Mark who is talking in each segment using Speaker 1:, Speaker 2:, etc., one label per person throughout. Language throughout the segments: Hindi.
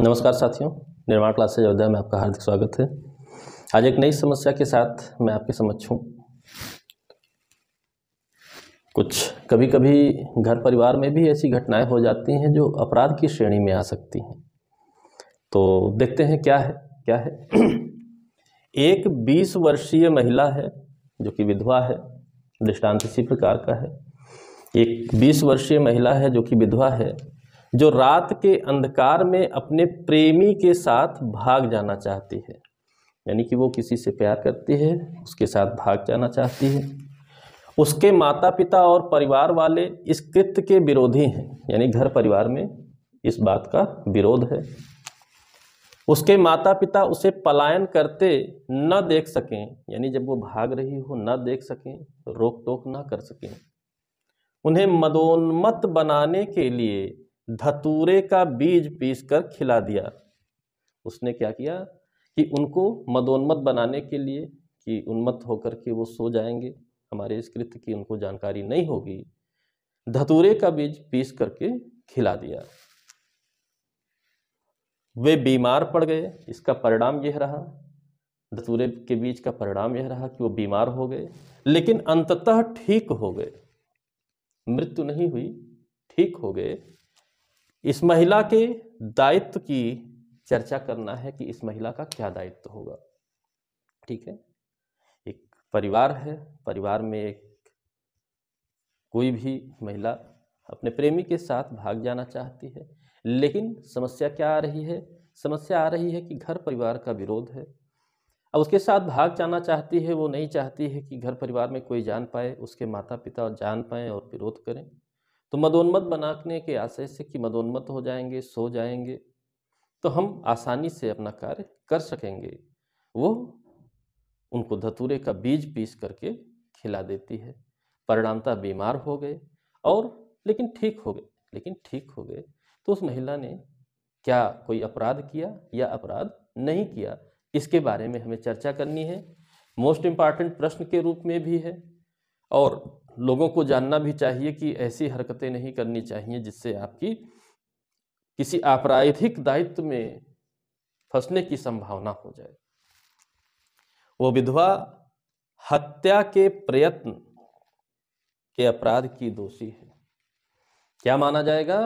Speaker 1: नमस्कार साथियों निर्माण क्लास से अयोध्या में आपका हार्दिक स्वागत है आज एक नई समस्या के साथ मैं आपके समक्ष हूँ कुछ कभी कभी घर परिवार में भी ऐसी घटनाएं हो जाती हैं जो अपराध की श्रेणी में आ सकती हैं तो देखते हैं क्या है क्या है एक बीस वर्षीय महिला है जो कि विधवा है दृष्टांत इसी प्रकार का है एक बीस वर्षीय महिला है जो कि विधवा है जो रात के अंधकार में अपने प्रेमी के साथ भाग जाना चाहती है यानी कि वो किसी से प्यार करती है उसके साथ भाग जाना चाहती है उसके माता पिता और परिवार वाले इस कृत्य के विरोधी हैं यानी घर परिवार में इस बात का विरोध है उसके माता पिता उसे पलायन करते न देख सकें यानी जब वो भाग रही हो न देख सकें रोक टोक ना कर सकें उन्हें मदोन्मत बनाने के लिए धतूरे का बीज पीस कर खिला दिया उसने क्या किया कि उनको मदोन्मत बनाने के लिए कि उन्मत्त होकर के वो सो जाएंगे हमारे इस कृत्य की उनको जानकारी नहीं होगी धतूरे का बीज पीस करके खिला दिया वे बीमार पड़ गए इसका परिणाम यह रहा धतूरे के बीज का परिणाम यह रहा कि वो बीमार हो गए लेकिन अंततः ठीक हो गए मृत्यु नहीं हुई ठीक हो गए इस महिला के दायित्व की चर्चा करना है कि इस महिला का क्या दायित्व होगा ठीक है एक परिवार है परिवार में एक कोई भी महिला अपने प्रेमी के साथ भाग जाना चाहती है लेकिन समस्या क्या आ रही है समस्या आ रही है कि घर परिवार का विरोध है अब उसके साथ भाग जाना चाहती है वो नहीं चाहती है कि घर परिवार में कोई जान पाए उसके माता पिता जान पाए और विरोध करें तो मदोन्मत बनाने के आशय से कि मदोन्मत हो जाएंगे सो जाएंगे तो हम आसानी से अपना कार्य कर सकेंगे वो उनको धतूरे का बीज पीस करके खिला देती है परिणामता बीमार हो गए और लेकिन ठीक हो गए लेकिन ठीक हो गए तो उस महिला ने क्या कोई अपराध किया या अपराध नहीं किया इसके बारे में हमें चर्चा करनी है मोस्ट इम्पॉर्टेंट प्रश्न के रूप में भी है और लोगों को जानना भी चाहिए कि ऐसी हरकतें नहीं करनी चाहिए जिससे आपकी किसी आपराधिक दायित्व में फंसने की संभावना हो जाए वो विधवा हत्या के प्रयत्न के अपराध की दोषी है क्या माना जाएगा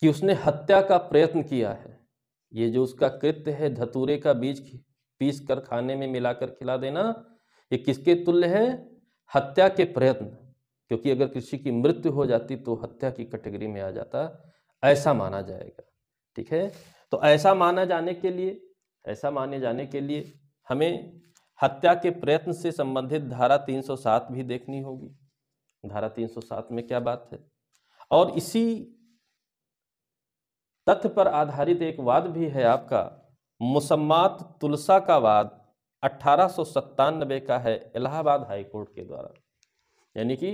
Speaker 1: कि उसने हत्या का प्रयत्न किया है ये जो उसका कृत्य है धतूरे का बीज पीस कर खाने में मिलाकर खिला देना ये किसके तुल्य है हत्या के प्रयत्न क्योंकि अगर किसी की मृत्यु हो जाती तो हत्या की कैटेगरी में आ जाता ऐसा माना जाएगा ठीक है तो ऐसा माना जाने के लिए ऐसा माने जाने के लिए हमें हत्या के प्रयत्न से संबंधित धारा 307 भी देखनी होगी धारा 307 में क्या बात है और इसी तथ्य पर आधारित एक वाद भी है आपका मुसम्मात तुलसा का वाद अट्ठारह का है इलाहाबाद हाईकोर्ट के द्वारा यानी कि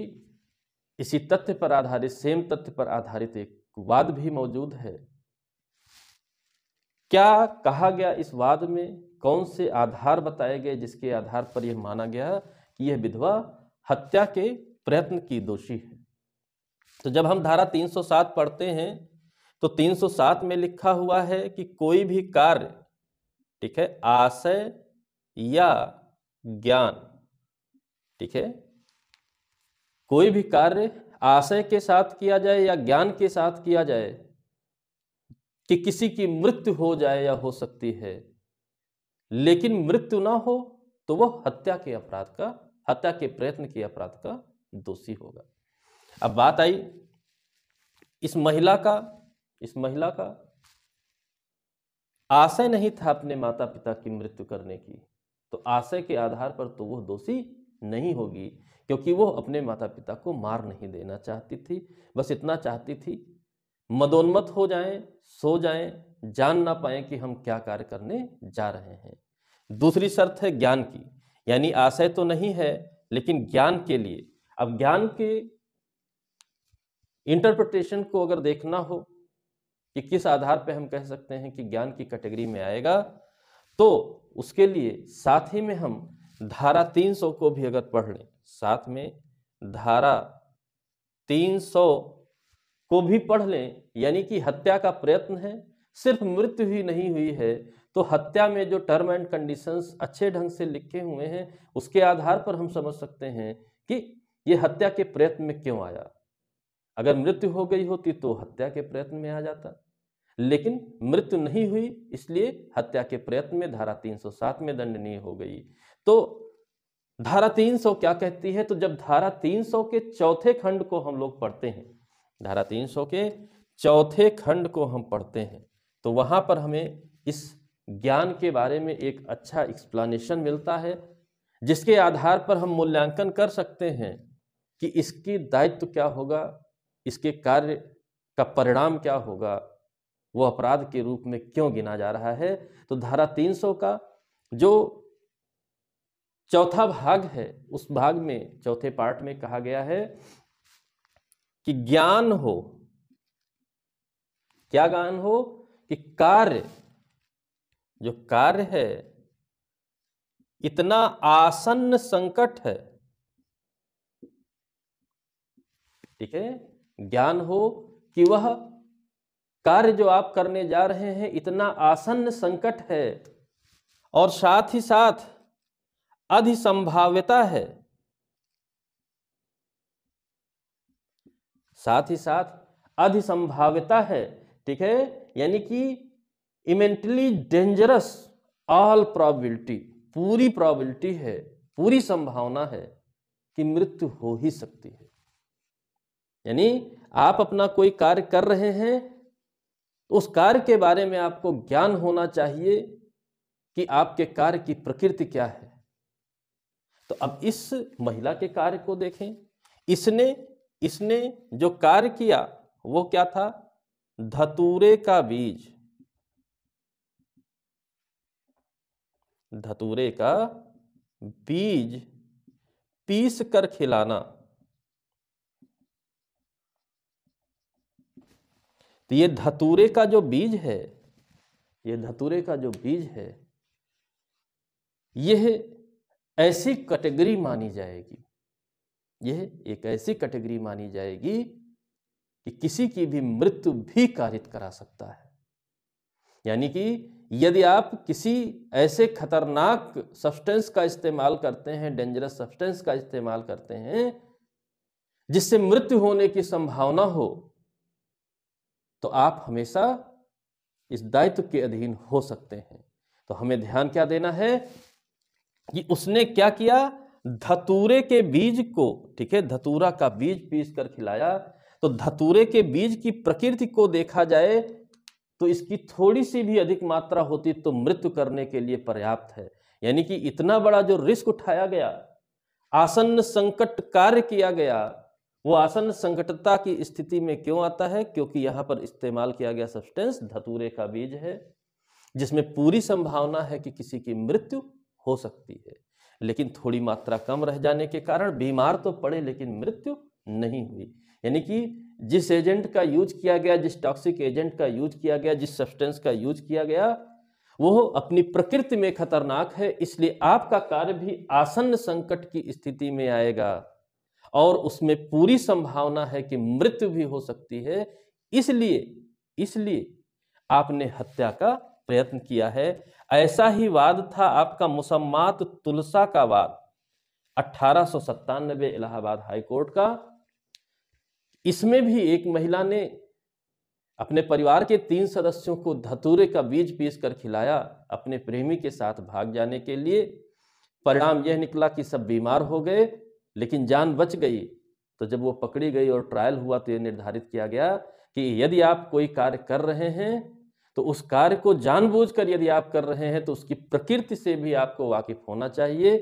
Speaker 1: इसी तथ्य पर आधारित सेम तथ्य पर आधारित एक वाद भी मौजूद है क्या कहा गया इस वाद में कौन से आधार बताए गए जिसके आधार पर यह माना गया कि यह विधवा हत्या के प्रयत्न की दोषी है तो जब हम धारा 307 पढ़ते हैं तो 307 में लिखा हुआ है कि कोई भी कार्य ठीक है आशय या ज्ञान ठीक है कोई भी कार्य आशय के साथ किया जाए या ज्ञान के साथ किया जाए कि किसी की मृत्यु हो जाए या हो सकती है लेकिन मृत्यु ना हो तो वह हत्या के अपराध का हत्या के प्रयत्न के अपराध का दोषी होगा अब बात आई इस महिला का इस महिला का आशय नहीं था अपने माता पिता की मृत्यु करने की तो आशय के आधार पर तो वह दोषी नहीं होगी क्योंकि वो अपने माता पिता को मार नहीं देना चाहती थी बस इतना चाहती थी मदोन्मत हो जाएं, सो जाएं, जान ना पाए कि हम क्या कार्य करने जा रहे हैं दूसरी शर्त है ज्ञान की यानी आशय तो नहीं है लेकिन ज्ञान के लिए अब ज्ञान के इंटरप्रटेशन को अगर देखना हो कि किस आधार पर हम कह सकते हैं कि ज्ञान की कैटेगरी में आएगा तो उसके लिए साथ ही में हम धारा 300 को भी अगर पढ़ लें साथ में धारा 300 को भी पढ़ लें यानी कि हत्या का प्रयत्न है सिर्फ मृत्यु ही नहीं हुई है तो हत्या में जो टर्म एंड कंडीशंस अच्छे ढंग से लिखे हुए हैं उसके आधार पर हम समझ सकते हैं कि ये हत्या के प्रयत्न में क्यों आया अगर मृत्यु हो गई होती तो हत्या के प्रयत्न में आ जाता लेकिन मृत्यु नहीं हुई इसलिए हत्या के प्रयत्न में धारा 307 में दंडनीय हो गई तो धारा 300 क्या कहती है तो जब धारा 300 के चौथे खंड को हम लोग पढ़ते हैं धारा 300 के चौथे खंड को हम पढ़ते हैं तो वहाँ पर हमें इस ज्ञान के बारे में एक अच्छा एक्सप्लानेशन मिलता है जिसके आधार पर हम मूल्यांकन कर सकते हैं कि इसकी दायित्व क्या होगा इसके कार्य का परिणाम क्या होगा वो अपराध के रूप में क्यों गिना जा रहा है तो धारा 300 का जो चौथा भाग है उस भाग में चौथे पार्ट में कहा गया है कि ज्ञान हो क्या ज्ञान हो कि कार्य जो कार्य है इतना आसन्न संकट है ठीक है ज्ञान हो कि वह कार्य जो आप करने जा रहे हैं इतना आसन्न संकट है और साथ ही साथ अधिसंभाव्यता है साथ ही साथ अधिसंभाव्यता है ठीक है यानी कि इमेंटली डेंजरस ऑल प्रॉबिलिटी पूरी प्रॉबिलिटी है पूरी संभावना है कि मृत्यु हो ही सकती है यानी आप अपना कोई कार्य कर रहे हैं उस कार्य के बारे में आपको ज्ञान होना चाहिए कि आपके कार्य की प्रकृति क्या है तो अब इस महिला के कार्य को देखें इसने इसने जो कार्य किया वो क्या था धतूरे का बीज धतूरे का बीज पीस कर खिलाना तो ये धतूरे का जो बीज है ये धतूरे का जो बीज है यह ऐसी कैटेगरी मानी जाएगी यह एक ऐसी कैटेगरी मानी जाएगी कि किसी की भी मृत्यु भी कारित करा सकता है यानी कि यदि आप किसी ऐसे खतरनाक सब्सटेंस का इस्तेमाल करते हैं डेंजरस सब्सटेंस का इस्तेमाल करते हैं जिससे मृत्यु होने की संभावना हो तो आप हमेशा इस दायित्व के अधीन हो सकते हैं तो हमें ध्यान क्या देना है कि उसने क्या किया धतूरे के बीज को ठीक है धतूरा का बीज पीस कर खिलाया तो धतूरे के बीज की प्रकृति को देखा जाए तो इसकी थोड़ी सी भी अधिक मात्रा होती तो मृत्यु करने के लिए पर्याप्त है यानी कि इतना बड़ा जो रिस्क उठाया गया आसन्न संकट कार्य किया गया वो आसन्न संकटता की स्थिति में क्यों आता है क्योंकि यहां पर इस्तेमाल किया गया सब्सटेंस धतूरे का बीज है जिसमें पूरी संभावना है कि किसी की मृत्यु हो सकती है लेकिन थोड़ी मात्रा कम रह जाने के कारण बीमार तो पड़े लेकिन मृत्यु नहीं हुई यानी कि जिस एजेंट का यूज किया गया जिस टॉक्सिक एजेंट का यूज किया गया जिस सब्सटेंस का यूज किया गया वो अपनी प्रकृति में खतरनाक है इसलिए आपका कार्य भी आसन्न संकट की स्थिति में आएगा और उसमें पूरी संभावना है कि मृत्यु भी हो सकती है इसलिए इसलिए आपने हत्या का प्रयत्न किया है ऐसा ही वाद था आपका मुसम्मात तुलसा का वाद अट्ठारह इलाहाबाद हाईकोर्ट का इसमें भी एक महिला ने अपने परिवार के तीन सदस्यों को धतूरे का बीज पीस कर खिलाया अपने प्रेमी के साथ भाग जाने के लिए परिणाम यह निकला कि सब बीमार हो गए लेकिन जान बच गई तो जब वो पकड़ी गई और ट्रायल हुआ तो यह निर्धारित किया गया कि यदि आप कोई कार्य कर रहे हैं तो उस कार्य को जानबूझकर यदि आप कर रहे हैं तो उसकी प्रकृति से भी आपको वाकिफ होना चाहिए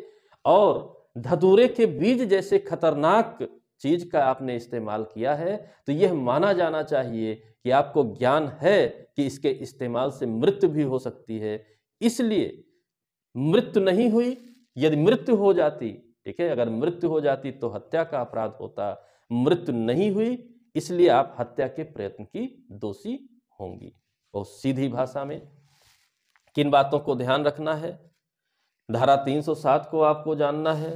Speaker 1: और धतूरे के बीज जैसे खतरनाक चीज का आपने इस्तेमाल किया है तो यह माना जाना चाहिए कि आपको ज्ञान है कि इसके इस्तेमाल से मृत्यु भी हो सकती है इसलिए मृत्यु नहीं हुई यदि मृत्यु हो जाती ठीक है अगर मृत्यु हो जाती तो हत्या का अपराध होता मृत्यु नहीं हुई इसलिए आप हत्या के प्रयत्न की दोषी होंगी बहुत तो सीधी भाषा में किन बातों को ध्यान रखना है धारा 307 को आपको जानना है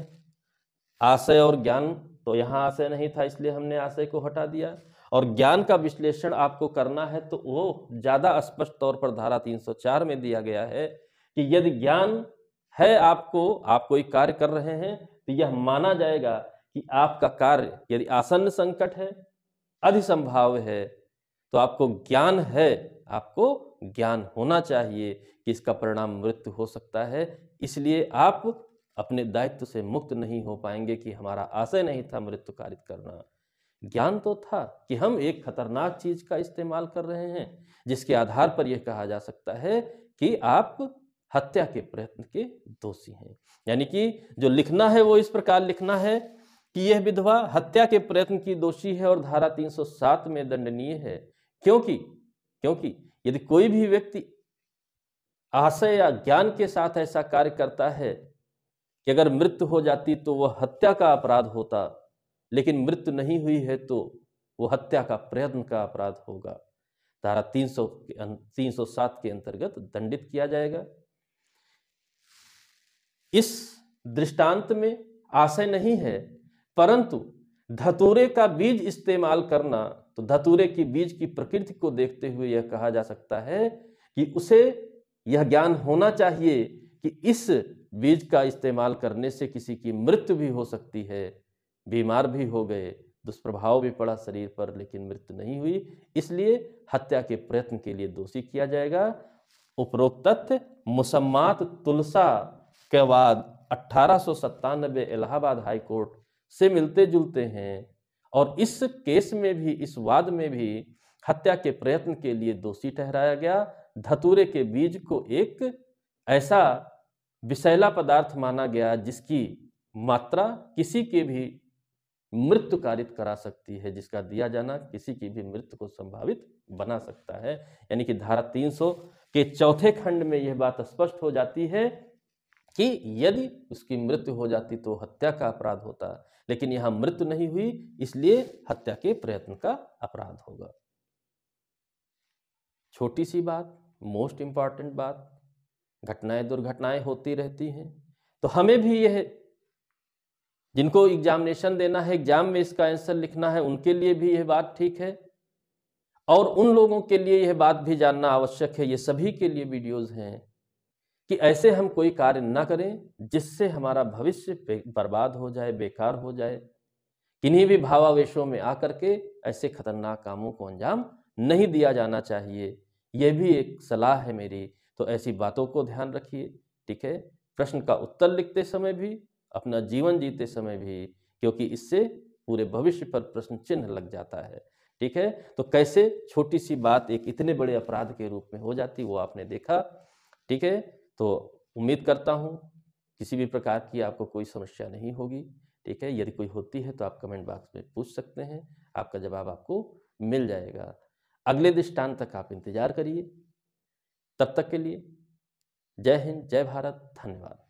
Speaker 1: आशय और ज्ञान तो यहाँ आशय नहीं था इसलिए हमने आशय को हटा दिया और ज्ञान का विश्लेषण आपको करना है तो वो ज़्यादा स्पष्ट तौर पर धारा 304 में दिया गया है कि यदि ज्ञान है आपको आप कोई कार्य कर रहे हैं तो यह माना जाएगा कि आपका कार्य यदि आसन्न संकट है अधिसंभाव है तो आपको ज्ञान है आपको ज्ञान होना चाहिए कि इसका परिणाम मृत्यु हो सकता है इसलिए आप अपने दायित्व से मुक्त नहीं हो पाएंगे कि हमारा आशय नहीं था मृत्यु कारित करना ज्ञान तो था कि हम एक खतरनाक चीज का इस्तेमाल कर रहे हैं जिसके आधार पर यह कहा जा सकता है कि आप हत्या के प्रयत्न के दोषी हैं यानी कि जो लिखना है वो इस प्रकार लिखना है कि यह विधवा हत्या के प्रयत्न की दोषी है और धारा 307 में दंडनीय है क्योंकि क्योंकि यदि कोई भी व्यक्ति आशय या ज्ञान के साथ ऐसा कार्य करता है कि अगर मृत्यु हो जाती तो वह हत्या का अपराध होता लेकिन मृत्यु नहीं हुई है तो वह हत्या का प्रयत्न का अपराध होगा धारा 300 अं, सौ सात के अंतर्गत दंडित किया जाएगा इस दृष्टांत में आशय नहीं है परंतु धतूरे का बीज इस्तेमाल करना तो धतूरे की बीज की प्रकृति को देखते हुए यह कहा जा सकता है कि उसे यह ज्ञान होना चाहिए कि इस बीज का इस्तेमाल करने से किसी की मृत्यु भी हो सकती है बीमार भी हो गए दुष्प्रभाव भी पड़ा शरीर पर लेकिन मृत्यु नहीं हुई इसलिए हत्या के प्रयत्न के लिए दोषी किया जाएगा उपरोक्त तथ्य मुसम्मात तुलसा के बाद अट्ठारह इलाहाबाद हाईकोर्ट से मिलते जुलते हैं और इस केस में भी इस वाद में भी हत्या के प्रयत्न के लिए दोषी ठहराया गया धतूरे के बीज को एक ऐसा विषैला पदार्थ माना गया जिसकी मात्रा किसी के भी मृत्यु कारित करा सकती है जिसका दिया जाना किसी की भी मृत्यु को संभावित बना सकता है यानी कि धारा 300 के चौथे खंड में यह बात स्पष्ट हो जाती है कि यदि उसकी मृत्यु हो जाती तो हत्या का अपराध होता लेकिन यहां मृत्यु नहीं हुई इसलिए हत्या के प्रयत्न का अपराध होगा छोटी सी बात मोस्ट इंपॉर्टेंट बात घटनाएं दुर्घटनाएं होती रहती हैं तो हमें भी यह जिनको एग्जामिनेशन देना है एग्जाम में इसका आंसर लिखना है उनके लिए भी यह बात ठीक है और उन लोगों के लिए यह बात भी जानना आवश्यक है ये सभी के लिए वीडियोज़ हैं कि ऐसे हम कोई कार्य ना करें जिससे हमारा भविष्य बर्बाद हो जाए बेकार हो जाए किन्हीं भी भावावेशों में आकर के ऐसे खतरनाक कामों को अंजाम नहीं दिया जाना चाहिए यह भी एक सलाह है मेरी तो ऐसी बातों को ध्यान रखिए ठीक है प्रश्न का उत्तर लिखते समय भी अपना जीवन जीते समय भी क्योंकि इससे पूरे भविष्य पर प्रश्न चिन्ह लग जाता है ठीक है तो कैसे छोटी सी बात एक इतने बड़े अपराध के रूप में हो जाती वो आपने देखा ठीक है तो उम्मीद करता हूँ किसी भी प्रकार की आपको कोई समस्या नहीं होगी ठीक है यदि कोई होती है तो आप कमेंट बॉक्स में पूछ सकते हैं आपका जवाब आपको मिल जाएगा अगले दृष्टांत तक आप इंतज़ार करिए तब तक के लिए जय हिंद जय भारत धन्यवाद